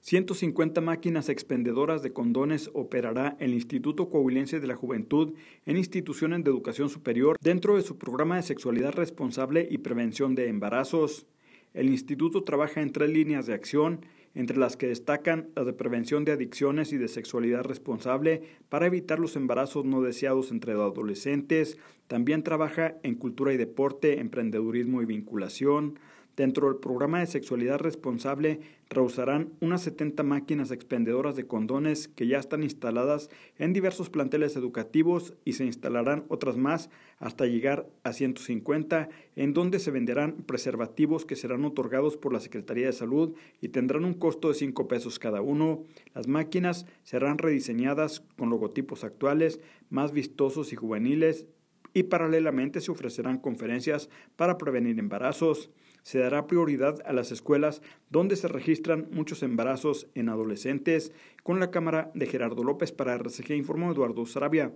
150 máquinas expendedoras de condones operará el Instituto Coahuilense de la Juventud en instituciones de educación superior dentro de su programa de sexualidad responsable y prevención de embarazos. El instituto trabaja en tres líneas de acción, entre las que destacan las de prevención de adicciones y de sexualidad responsable para evitar los embarazos no deseados entre adolescentes. También trabaja en cultura y deporte, emprendedurismo y vinculación. Dentro del programa de sexualidad responsable rehusarán unas 70 máquinas expendedoras de condones que ya están instaladas en diversos planteles educativos y se instalarán otras más hasta llegar a 150 en donde se venderán preservativos que serán otorgados por la Secretaría de Salud y tendrán un costo de 5 pesos cada uno. Las máquinas serán rediseñadas con logotipos actuales, más vistosos y juveniles y paralelamente se ofrecerán conferencias para prevenir embarazos se dará prioridad a las escuelas donde se registran muchos embarazos en adolescentes. Con la cámara de Gerardo López para RCG informó Eduardo Sarabia.